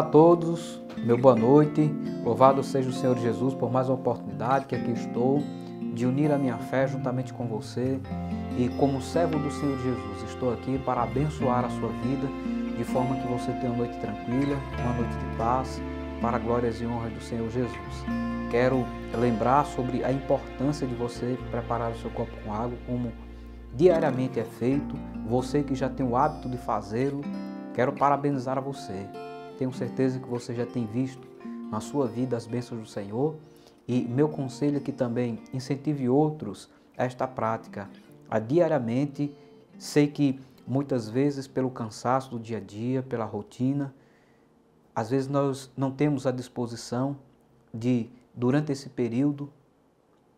Olá a todos, meu boa noite. Louvado seja o Senhor Jesus por mais uma oportunidade que aqui estou de unir a minha fé juntamente com você. E como servo do Senhor Jesus, estou aqui para abençoar a sua vida de forma que você tenha uma noite tranquila, uma noite de paz, para glórias e honras do Senhor Jesus. Quero lembrar sobre a importância de você preparar o seu copo com água, como diariamente é feito, você que já tem o hábito de fazê-lo, quero parabenizar a você tenho certeza que você já tem visto na sua vida as bênçãos do Senhor e meu conselho é que também incentive outros a esta prática. A diariamente, sei que muitas vezes pelo cansaço do dia a dia, pela rotina, às vezes nós não temos a disposição de durante esse período,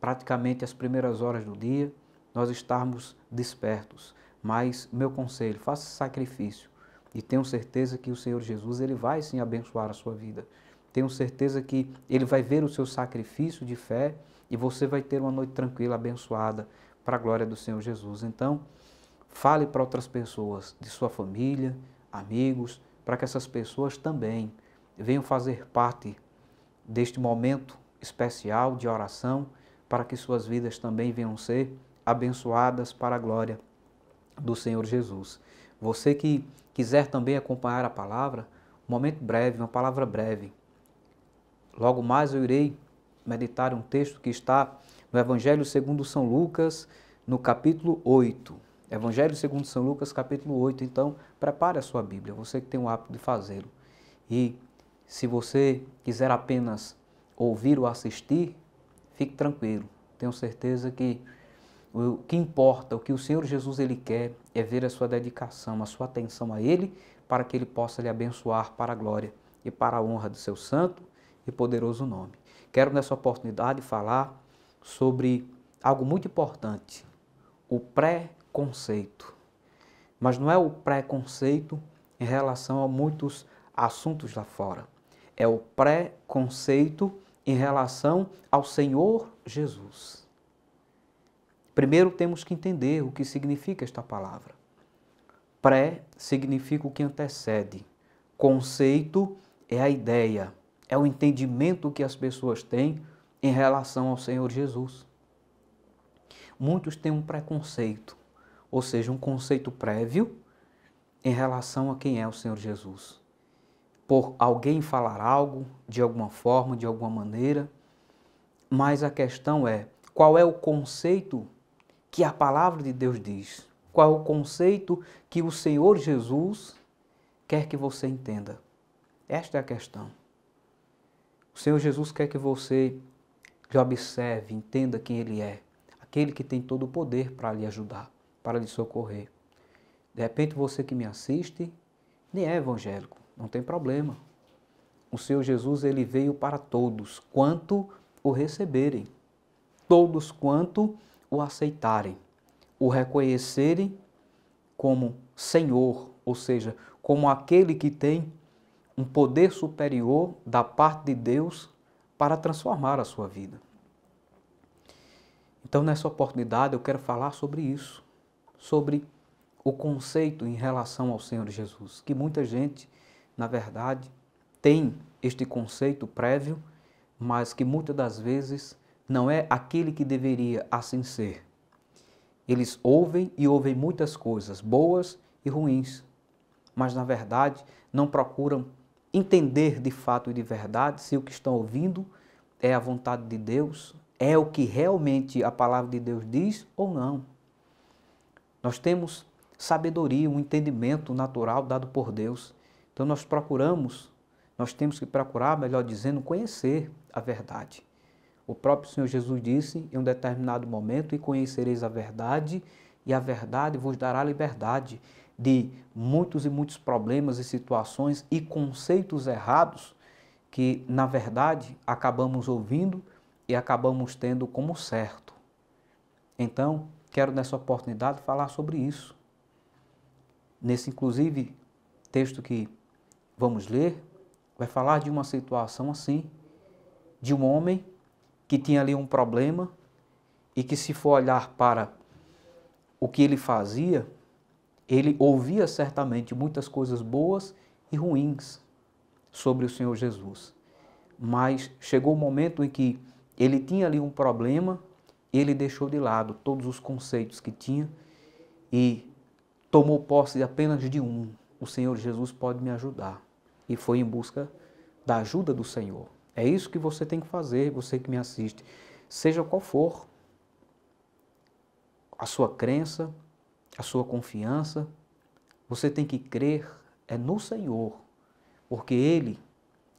praticamente as primeiras horas do dia, nós estarmos despertos. Mas meu conselho, faça sacrifício e tenho certeza que o Senhor Jesus ele vai sim abençoar a sua vida. Tenho certeza que ele vai ver o seu sacrifício de fé e você vai ter uma noite tranquila, abençoada, para a glória do Senhor Jesus. Então, fale para outras pessoas de sua família, amigos, para que essas pessoas também venham fazer parte deste momento especial de oração, para que suas vidas também venham ser abençoadas para a glória do Senhor Jesus. Você que quiser também acompanhar a palavra, um momento breve, uma palavra breve. Logo mais eu irei meditar um texto que está no Evangelho segundo São Lucas, no capítulo 8. Evangelho segundo São Lucas, capítulo 8. Então, prepare a sua Bíblia, você que tem o hábito de fazê-lo. E se você quiser apenas ouvir ou assistir, fique tranquilo. Tenho certeza que o que importa, o que o Senhor Jesus ele quer é ver a sua dedicação, a sua atenção a ele, para que ele possa lhe abençoar para a glória e para a honra do seu santo e poderoso nome. Quero nessa oportunidade falar sobre algo muito importante, o pré-conceito. Mas não é o pré-conceito em relação a muitos assuntos lá fora. É o pré-conceito em relação ao Senhor Jesus. Primeiro temos que entender o que significa esta palavra. Pré significa o que antecede. Conceito é a ideia, é o entendimento que as pessoas têm em relação ao Senhor Jesus. Muitos têm um preconceito, ou seja, um conceito prévio em relação a quem é o Senhor Jesus. Por alguém falar algo, de alguma forma, de alguma maneira, mas a questão é qual é o conceito que a palavra de Deus diz, qual é o conceito que o Senhor Jesus quer que você entenda. Esta é a questão. O Senhor Jesus quer que você lhe observe, entenda quem Ele é, aquele que tem todo o poder para lhe ajudar, para lhe socorrer. De repente você que me assiste nem é evangélico, não tem problema. O Senhor Jesus ele veio para todos, quanto o receberem. Todos quanto o aceitarem, o reconhecerem como Senhor, ou seja, como aquele que tem um poder superior da parte de Deus para transformar a sua vida. Então, nessa oportunidade, eu quero falar sobre isso, sobre o conceito em relação ao Senhor Jesus, que muita gente, na verdade, tem este conceito prévio, mas que muitas das vezes não é aquele que deveria assim ser. Eles ouvem e ouvem muitas coisas, boas e ruins, mas na verdade não procuram entender de fato e de verdade se o que estão ouvindo é a vontade de Deus, é o que realmente a palavra de Deus diz ou não. Nós temos sabedoria, um entendimento natural dado por Deus. Então nós procuramos, nós temos que procurar, melhor dizendo, conhecer a verdade. O próprio Senhor Jesus disse em um determinado momento: E conhecereis a verdade, e a verdade vos dará liberdade de muitos e muitos problemas e situações e conceitos errados que, na verdade, acabamos ouvindo e acabamos tendo como certo. Então, quero nessa oportunidade falar sobre isso. Nesse, inclusive, texto que vamos ler, vai falar de uma situação assim, de um homem que tinha ali um problema e que, se for olhar para o que ele fazia, ele ouvia certamente muitas coisas boas e ruins sobre o Senhor Jesus. Mas chegou o um momento em que ele tinha ali um problema, ele deixou de lado todos os conceitos que tinha e tomou posse apenas de um: o Senhor Jesus pode me ajudar. E foi em busca da ajuda do Senhor. É isso que você tem que fazer, você que me assiste. Seja qual for a sua crença, a sua confiança, você tem que crer é no Senhor, porque Ele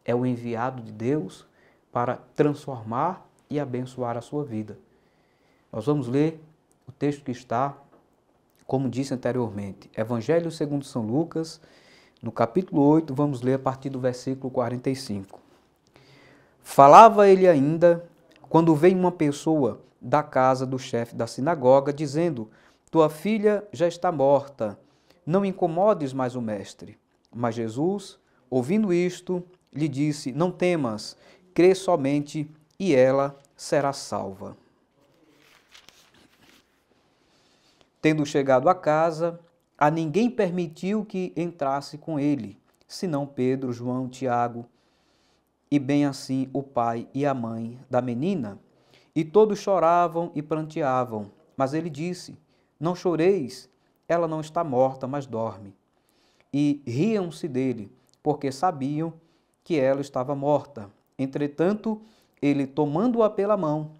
é o enviado de Deus para transformar e abençoar a sua vida. Nós vamos ler o texto que está, como disse anteriormente, Evangelho segundo São Lucas, no capítulo 8, vamos ler a partir do versículo 45. Falava ele ainda quando veio uma pessoa da casa do chefe da sinagoga, dizendo: Tua filha já está morta, não incomodes mais o mestre. Mas Jesus, ouvindo isto, lhe disse: Não temas, crê somente e ela será salva. Tendo chegado à casa, a ninguém permitiu que entrasse com ele, senão Pedro, João, Tiago e bem assim o pai e a mãe da menina. E todos choravam e pranteavam. Mas ele disse: Não choreis, ela não está morta, mas dorme. E riam-se dele, porque sabiam que ela estava morta. Entretanto, ele, tomando-a pela mão,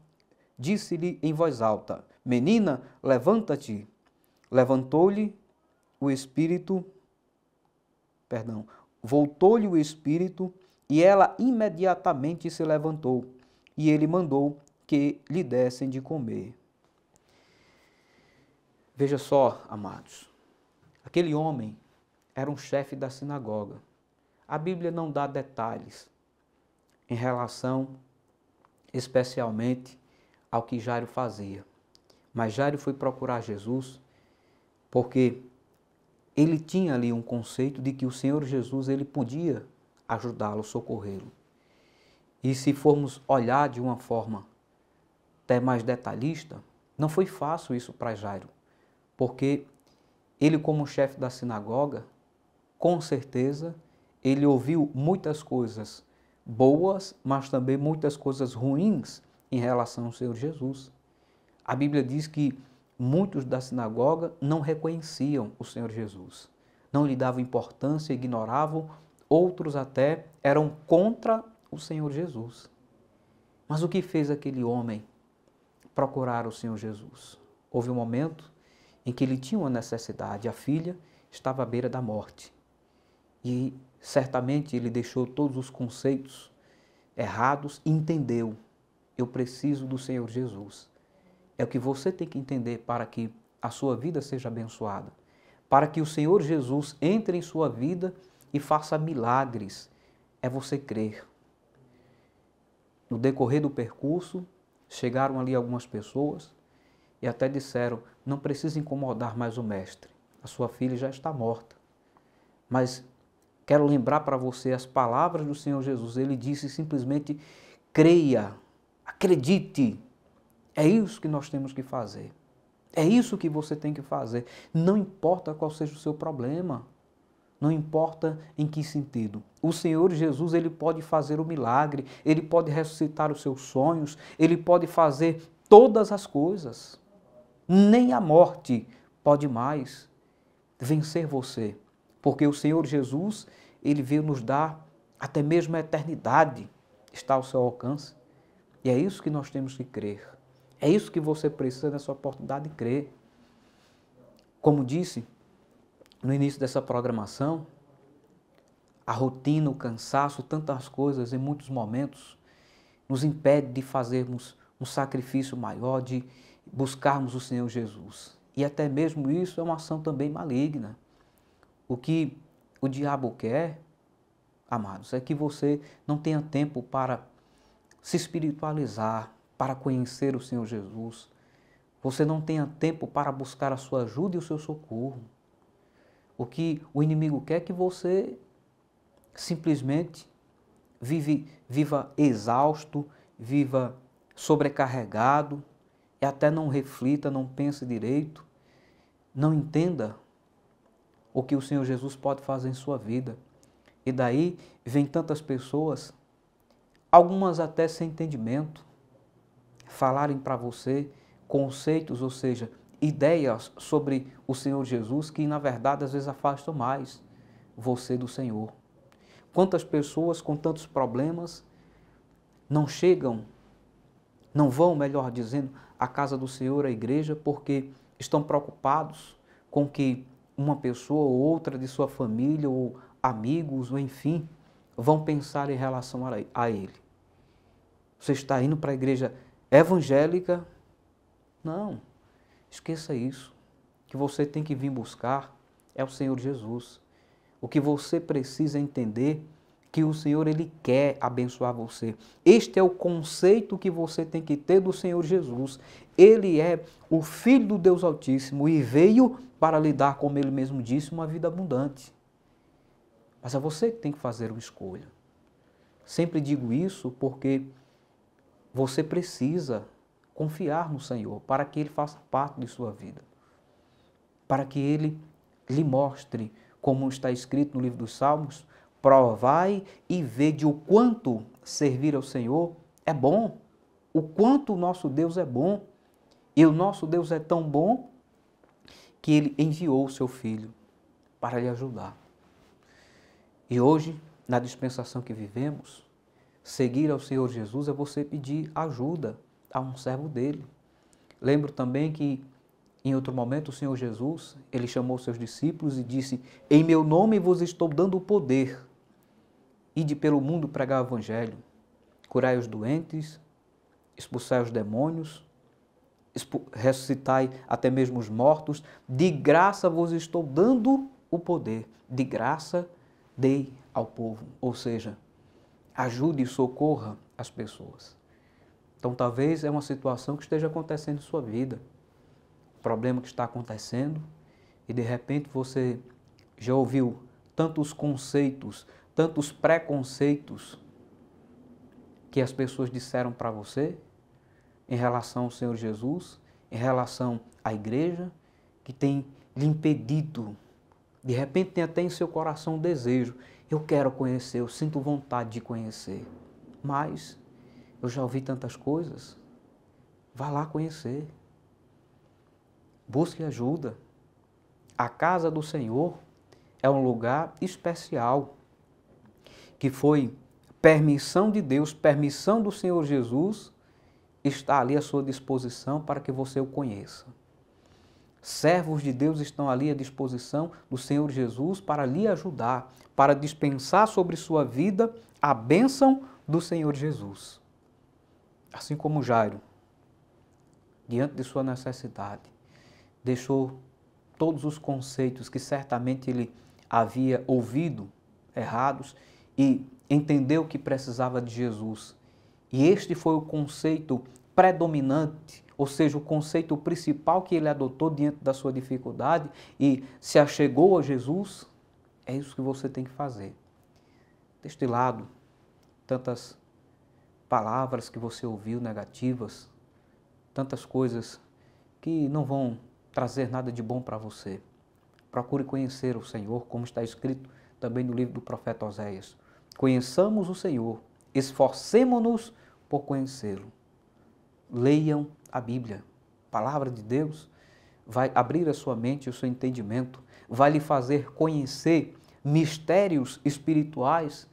disse-lhe em voz alta: Menina, levanta-te. Levantou-lhe o espírito, perdão, voltou-lhe o espírito e ela imediatamente se levantou, e ele mandou que lhe dessem de comer. Veja só, amados, aquele homem era um chefe da sinagoga. A Bíblia não dá detalhes em relação especialmente ao que Jairo fazia. Mas Jairo foi procurar Jesus porque ele tinha ali um conceito de que o Senhor Jesus ele podia ajudá-lo, socorrê-lo. E se formos olhar de uma forma até mais detalhista, não foi fácil isso para Jairo, porque ele, como chefe da sinagoga, com certeza ele ouviu muitas coisas boas, mas também muitas coisas ruins em relação ao Senhor Jesus. A Bíblia diz que muitos da sinagoga não reconheciam o Senhor Jesus, não lhe davam importância, ignoravam outros até eram contra o Senhor Jesus. Mas o que fez aquele homem procurar o Senhor Jesus? Houve um momento em que ele tinha uma necessidade, a filha estava à beira da morte. E certamente ele deixou todos os conceitos errados e entendeu: eu preciso do Senhor Jesus. É o que você tem que entender para que a sua vida seja abençoada, para que o Senhor Jesus entre em sua vida e faça milagres é você crer. No decorrer do percurso, chegaram ali algumas pessoas e até disseram: não precisa incomodar mais o mestre, a sua filha já está morta. Mas quero lembrar para você as palavras do Senhor Jesus. Ele disse simplesmente: creia, acredite. É isso que nós temos que fazer. É isso que você tem que fazer. Não importa qual seja o seu problema não importa em que sentido. O Senhor Jesus, ele pode fazer o milagre, ele pode ressuscitar os seus sonhos, ele pode fazer todas as coisas. Nem a morte pode mais vencer você, porque o Senhor Jesus, ele veio nos dar até mesmo a eternidade está ao seu alcance. E é isso que nós temos que crer. É isso que você precisa nessa oportunidade de crer. Como disse, no início dessa programação, a rotina, o cansaço, tantas coisas em muitos momentos nos impede de fazermos um sacrifício maior, de buscarmos o Senhor Jesus. E até mesmo isso é uma ação também maligna. O que o diabo quer, amados, é que você não tenha tempo para se espiritualizar, para conhecer o Senhor Jesus. Você não tenha tempo para buscar a sua ajuda e o seu socorro. O que o inimigo quer é que você simplesmente vive, viva exausto, viva sobrecarregado, e até não reflita, não pense direito, não entenda o que o Senhor Jesus pode fazer em sua vida. E daí vem tantas pessoas, algumas até sem entendimento, falarem para você conceitos, ou seja, ideias sobre o Senhor Jesus que, na verdade, às vezes afastam mais você do Senhor. Quantas pessoas com tantos problemas não chegam, não vão, melhor dizendo, à casa do Senhor, à igreja, porque estão preocupados com que uma pessoa ou outra de sua família ou amigos, ou enfim, vão pensar em relação a ele. Você está indo para a igreja evangélica? Não. Esqueça isso. O que você tem que vir buscar é o Senhor Jesus. O que você precisa entender é que o Senhor ele quer abençoar você. Este é o conceito que você tem que ter do Senhor Jesus. Ele é o filho do Deus Altíssimo e veio para lhe dar, como ele mesmo disse, uma vida abundante. Mas é você que tem que fazer uma escolha. Sempre digo isso porque você precisa confiar no Senhor, para que Ele faça parte de sua vida, para que Ele lhe mostre, como está escrito no livro dos Salmos, provai e vede o quanto servir ao Senhor é bom, o quanto o nosso Deus é bom. E o nosso Deus é tão bom que ele enviou o seu filho para lhe ajudar. E hoje, na dispensação que vivemos, seguir ao Senhor Jesus é você pedir ajuda a um servo dele. Lembro também que em outro momento o Senhor Jesus, ele chamou seus discípulos e disse: "Em meu nome vos estou dando o poder e de pelo mundo pregar o evangelho, curai os doentes, expulsai os demônios, ressuscitai até mesmo os mortos, de graça vos estou dando o poder, de graça dei ao povo, ou seja, ajude e socorra as pessoas. Então, talvez é uma situação que esteja acontecendo em sua vida, um problema que está acontecendo, e de repente você já ouviu tantos conceitos, tantos preconceitos que as pessoas disseram para você em relação ao Senhor Jesus, em relação à igreja, que tem lhe impedido. De repente tem até em seu coração um desejo. Eu quero conhecer, eu sinto vontade de conhecer. Mas eu já ouvi tantas coisas. Vá lá conhecer. Busque ajuda. A casa do Senhor é um lugar especial que foi permissão de Deus, permissão do Senhor Jesus, está ali à sua disposição para que você o conheça. Servos de Deus estão ali à disposição do Senhor Jesus para lhe ajudar, para dispensar sobre sua vida a bênção do Senhor Jesus assim como Jairo, diante de sua necessidade, deixou todos os conceitos que certamente ele havia ouvido errados e entendeu que precisava de Jesus. E este foi o conceito predominante, ou seja, o conceito principal que ele adotou diante da sua dificuldade e se achegou a Jesus, é isso que você tem que fazer. Deste lado, tantas palavras que você ouviu negativas, tantas coisas que não vão trazer nada de bom para você. Procure conhecer o Senhor, como está escrito também no livro do profeta Oséias. Conheçamos o Senhor, esforcemos-nos por conhecê-lo. Leiam a Bíblia, a palavra de Deus vai abrir a sua mente e o seu entendimento, vai lhe fazer conhecer mistérios espirituais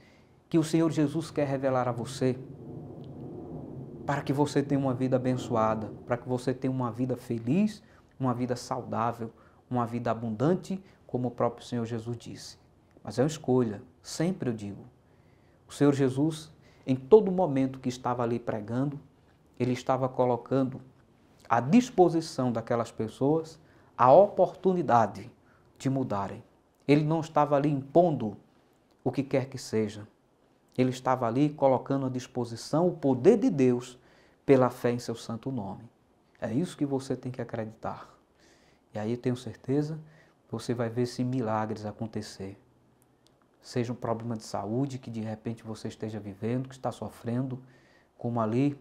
que o Senhor Jesus quer revelar a você para que você tenha uma vida abençoada, para que você tenha uma vida feliz, uma vida saudável, uma vida abundante, como o próprio Senhor Jesus disse. Mas é uma escolha, sempre eu digo. O Senhor Jesus, em todo momento que estava ali pregando, ele estava colocando à disposição daquelas pessoas a oportunidade de mudarem. Ele não estava ali impondo o que quer que seja. Ele estava ali colocando à disposição o poder de Deus pela fé em seu santo nome. É isso que você tem que acreditar. E aí eu tenho certeza que você vai ver esses milagres acontecer. Seja um problema de saúde que de repente você esteja vivendo, que está sofrendo, como ali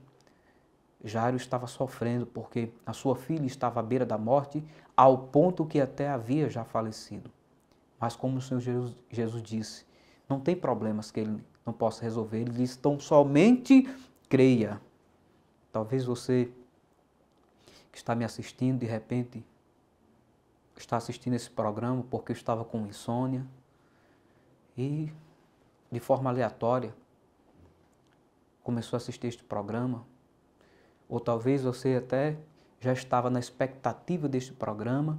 Jairo estava sofrendo porque a sua filha estava à beira da morte, ao ponto que até havia já falecido. Mas como o Senhor Jesus, Jesus disse, não tem problemas que ele não possa resolver. Ele diz: tão somente creia. Talvez você que está me assistindo, de repente, está assistindo esse programa porque estava com insônia e, de forma aleatória, começou a assistir este programa. Ou talvez você até já estava na expectativa deste programa,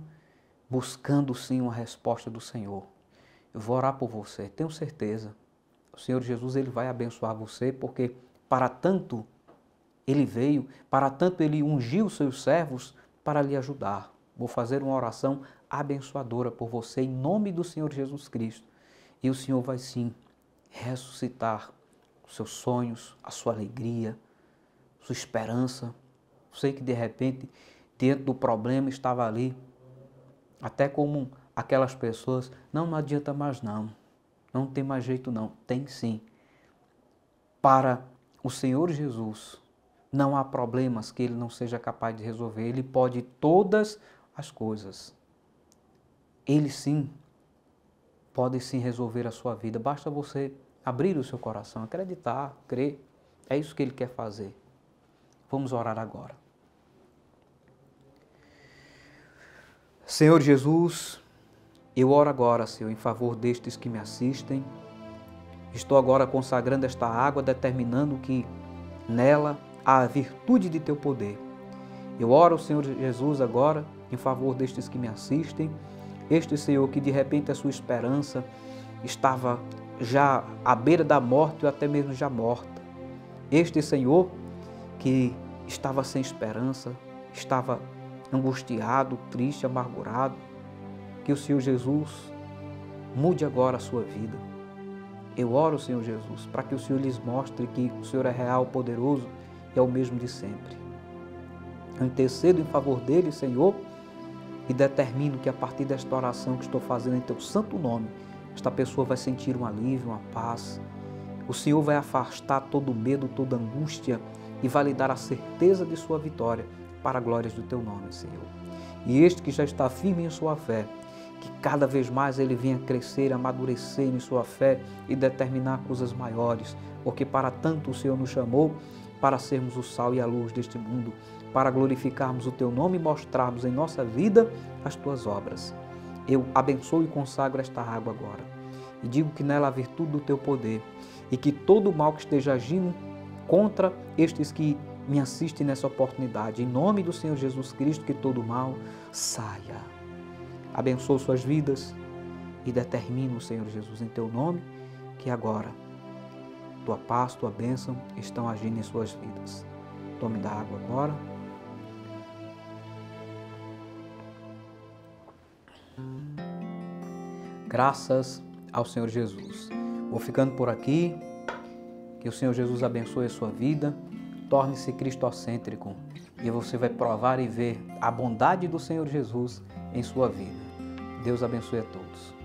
buscando sim uma resposta do Senhor. Eu vou orar por você, tenho certeza. O Senhor Jesus ele vai abençoar você, porque para tanto ele veio, para tanto ele ungiu seus servos para lhe ajudar. Vou fazer uma oração abençoadora por você em nome do Senhor Jesus Cristo. E o Senhor vai sim ressuscitar os seus sonhos, a sua alegria, sua esperança. Sei que de repente, diante do problema, estava ali, até como aquelas pessoas, não, não adianta mais não, não tem mais jeito não, tem sim. Para o Senhor Jesus, não há problemas que ele não seja capaz de resolver, ele pode todas as coisas. Ele sim pode sim resolver a sua vida, basta você abrir o seu coração, acreditar, crer. É isso que ele quer fazer. Vamos orar agora. Senhor Jesus, eu oro agora, Senhor, em favor destes que me assistem. Estou agora consagrando esta água, determinando que nela há a virtude de teu poder. Eu oro, Senhor Jesus, agora em favor destes que me assistem. Este Senhor que de repente a sua esperança estava já à beira da morte ou até mesmo já morta. Este Senhor que estava sem esperança, estava angustiado, triste, amargurado que o Senhor Jesus mude agora a sua vida. Eu oro, Senhor Jesus, para que o Senhor lhes mostre que o Senhor é real, poderoso e é o mesmo de sempre. Eu intercedo em favor dele, Senhor, e determino que a partir desta oração que estou fazendo em teu santo nome, esta pessoa vai sentir um alívio, uma paz. O Senhor vai afastar todo medo, toda angústia e vai lhe dar a certeza de sua vitória para glórias do teu nome, Senhor. E este que já está firme em sua fé, que cada vez mais ele venha crescer, amadurecer em sua fé e determinar coisas maiores, porque para tanto o Senhor nos chamou para sermos o sal e a luz deste mundo, para glorificarmos o teu nome e mostrarmos em nossa vida as tuas obras. Eu abençoo e consagro esta água agora. E digo que nela há virtude do teu poder e que todo o mal que esteja agindo contra estes que me assistem nessa oportunidade, em nome do Senhor Jesus Cristo, que todo mal saia abençoo suas vidas e determino, Senhor Jesus, em teu nome, que agora tua paz, tua bênção estão agindo em suas vidas. Tome da água agora. Graças ao Senhor Jesus. Vou ficando por aqui. Que o Senhor Jesus abençoe a sua vida, torne-se cristocêntrico e você vai provar e ver a bondade do Senhor Jesus em sua vida. Deus abençoe a todos.